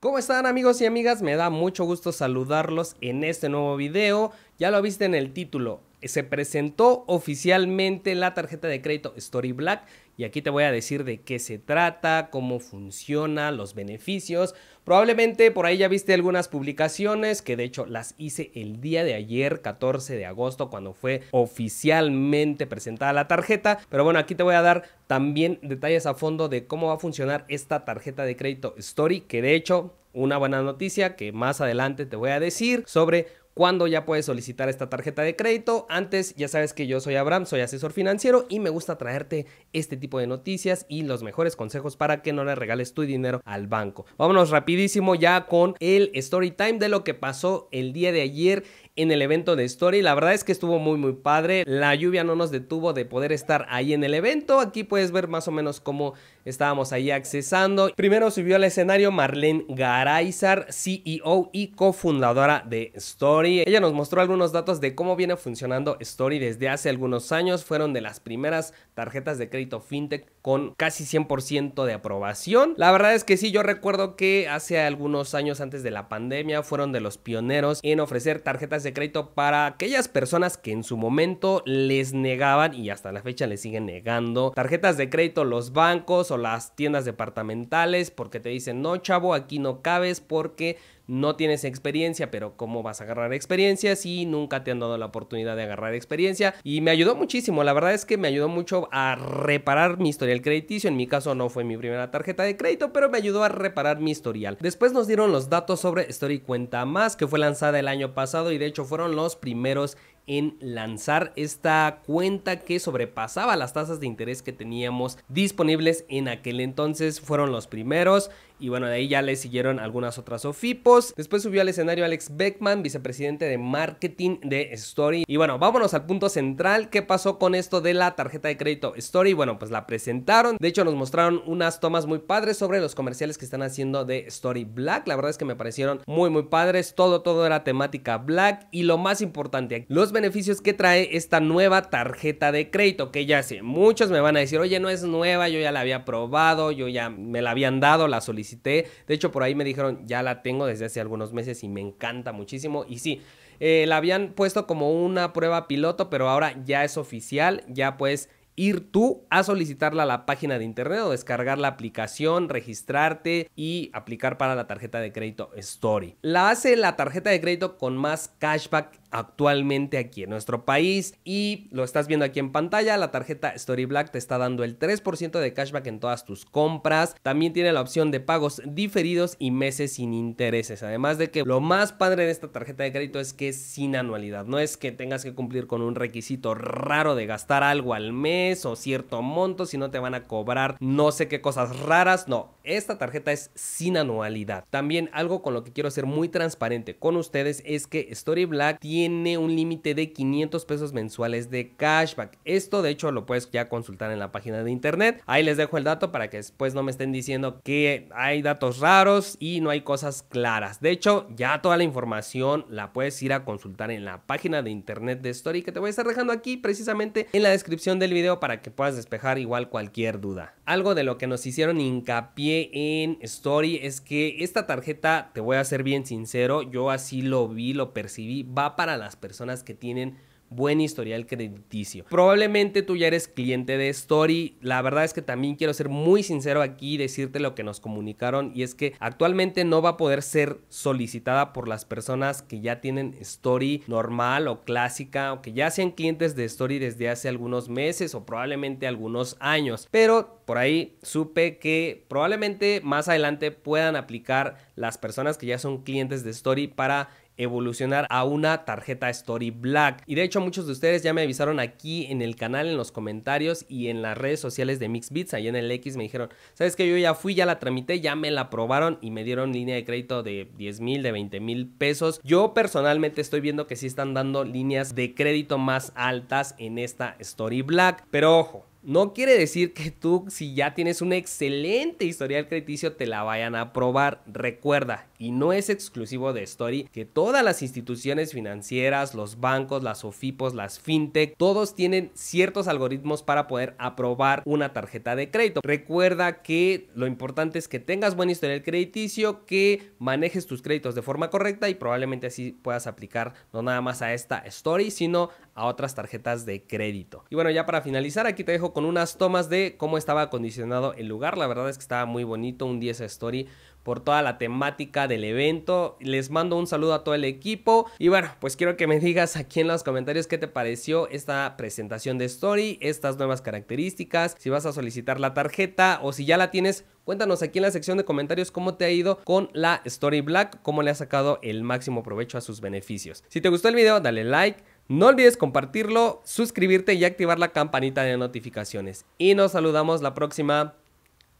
¿Cómo están amigos y amigas? Me da mucho gusto saludarlos en este nuevo video. Ya lo viste en el título, se presentó oficialmente la tarjeta de crédito Story Black y aquí te voy a decir de qué se trata, cómo funciona, los beneficios. Probablemente por ahí ya viste algunas publicaciones que de hecho las hice el día de ayer, 14 de agosto, cuando fue oficialmente presentada la tarjeta. Pero bueno, aquí te voy a dar también detalles a fondo de cómo va a funcionar esta tarjeta de crédito Story, que de hecho una buena noticia que más adelante te voy a decir sobre cuándo ya puedes solicitar esta tarjeta de crédito. Antes, ya sabes que yo soy Abraham, soy asesor financiero y me gusta traerte este tipo de noticias y los mejores consejos para que no le regales tu dinero al banco. Vámonos rapidísimo ya con el story time de lo que pasó el día de ayer en el evento de Story. La verdad es que estuvo muy muy padre. La lluvia no nos detuvo de poder estar ahí en el evento. Aquí puedes ver más o menos cómo estábamos ahí accesando. Primero subió al escenario Marlene Garayzar... CEO y cofundadora de Story. Ella nos mostró algunos datos de cómo viene funcionando Story desde hace algunos años. Fueron de las primeras tarjetas de crédito fintech con casi 100% de aprobación. La verdad es que sí, yo recuerdo que hace algunos años antes de la pandemia fueron de los pioneros en ofrecer tarjetas de crédito para aquellas personas que en su momento les negaban y hasta la fecha les siguen negando tarjetas de crédito los bancos o las tiendas departamentales porque te dicen no chavo aquí no cabes porque no tienes experiencia, pero ¿cómo vas a agarrar experiencia si nunca te han dado la oportunidad de agarrar experiencia? Y me ayudó muchísimo, la verdad es que me ayudó mucho a reparar mi historial crediticio, en mi caso no fue mi primera tarjeta de crédito, pero me ayudó a reparar mi historial. Después nos dieron los datos sobre Story Cuenta Más, que fue lanzada el año pasado y de hecho fueron los primeros en lanzar esta cuenta que sobrepasaba las tasas de interés que teníamos disponibles en aquel entonces. Fueron los primeros. Y bueno, de ahí ya le siguieron algunas otras OFIPOS. Después subió al escenario Alex Beckman, vicepresidente de marketing de Story. Y bueno, vámonos al punto central. ¿Qué pasó con esto de la tarjeta de crédito Story? Bueno, pues la presentaron. De hecho, nos mostraron unas tomas muy padres sobre los comerciales que están haciendo de Story Black. La verdad es que me parecieron muy, muy padres. Todo, todo era temática Black. Y lo más importante, los beneficios que trae esta nueva tarjeta de crédito, que ya sé, muchos me van a decir, oye, no es nueva, yo ya la había probado, yo ya me la habían dado, la solicité, de hecho por ahí me dijeron, ya la tengo desde hace algunos meses y me encanta muchísimo, y sí, eh, la habían puesto como una prueba piloto, pero ahora ya es oficial, ya puedes ir tú a solicitarla a la página de internet o descargar la aplicación, registrarte y aplicar para la tarjeta de crédito Story. La hace la tarjeta de crédito con más cashback actualmente aquí en nuestro país y lo estás viendo aquí en pantalla, la tarjeta Story Black te está dando el 3% de cashback en todas tus compras, también tiene la opción de pagos diferidos y meses sin intereses, además de que lo más padre de esta tarjeta de crédito es que es sin anualidad, no es que tengas que cumplir con un requisito raro de gastar algo al mes o cierto monto, si no te van a cobrar no sé qué cosas raras, no, esta tarjeta es sin anualidad. También algo con lo que quiero ser muy transparente con ustedes es que Story Black tiene tiene un límite de 500 pesos mensuales de cashback. Esto de hecho lo puedes ya consultar en la página de internet. Ahí les dejo el dato para que después no me estén diciendo que hay datos raros y no hay cosas claras. De hecho, ya toda la información la puedes ir a consultar en la página de internet de Story que te voy a estar dejando aquí precisamente en la descripción del video para que puedas despejar igual cualquier duda algo de lo que nos hicieron hincapié en Story es que esta tarjeta, te voy a ser bien sincero, yo así lo vi, lo percibí, va para las personas que tienen buen historial crediticio. Probablemente tú ya eres cliente de Story. La verdad es que también quiero ser muy sincero aquí y decirte lo que nos comunicaron y es que actualmente no va a poder ser solicitada por las personas que ya tienen Story normal o clásica o que ya sean clientes de Story desde hace algunos meses o probablemente algunos años. Pero por ahí supe que probablemente más adelante puedan aplicar las personas que ya son clientes de Story para evolucionar a una tarjeta Story Black. Y de hecho muchos de ustedes ya me avisaron aquí en el canal, en los comentarios y en las redes sociales de Mixbits, ahí en el X me dijeron, sabes que yo ya fui, ya la tramité, ya me la probaron y me dieron línea de crédito de 10 mil, de 20 mil pesos. Yo personalmente estoy viendo que sí están dando líneas de crédito más altas en esta Story Black, pero ojo, no quiere decir que tú, si ya tienes un excelente historial crediticio, te la vayan a aprobar. Recuerda, y no es exclusivo de Story, que todas las instituciones financieras, los bancos, las OFIPOS, las fintech, todos tienen ciertos algoritmos para poder aprobar una tarjeta de crédito. Recuerda que lo importante es que tengas buen historial crediticio, que manejes tus créditos de forma correcta y probablemente así puedas aplicar no nada más a esta Story, sino a otras tarjetas de crédito. Y bueno, ya para finalizar, aquí te dejo con unas tomas de cómo estaba acondicionado el lugar. La verdad es que estaba muy bonito, un 10 story por toda la temática del evento. Les mando un saludo a todo el equipo. Y bueno, pues quiero que me digas aquí en los comentarios qué te pareció esta presentación de Story, estas nuevas características, si vas a solicitar la tarjeta o si ya la tienes. Cuéntanos aquí en la sección de comentarios cómo te ha ido con la Story Black, cómo le ha sacado el máximo provecho a sus beneficios. Si te gustó el video, dale like no olvides compartirlo, suscribirte y activar la campanita de notificaciones. Y nos saludamos la próxima.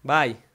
Bye.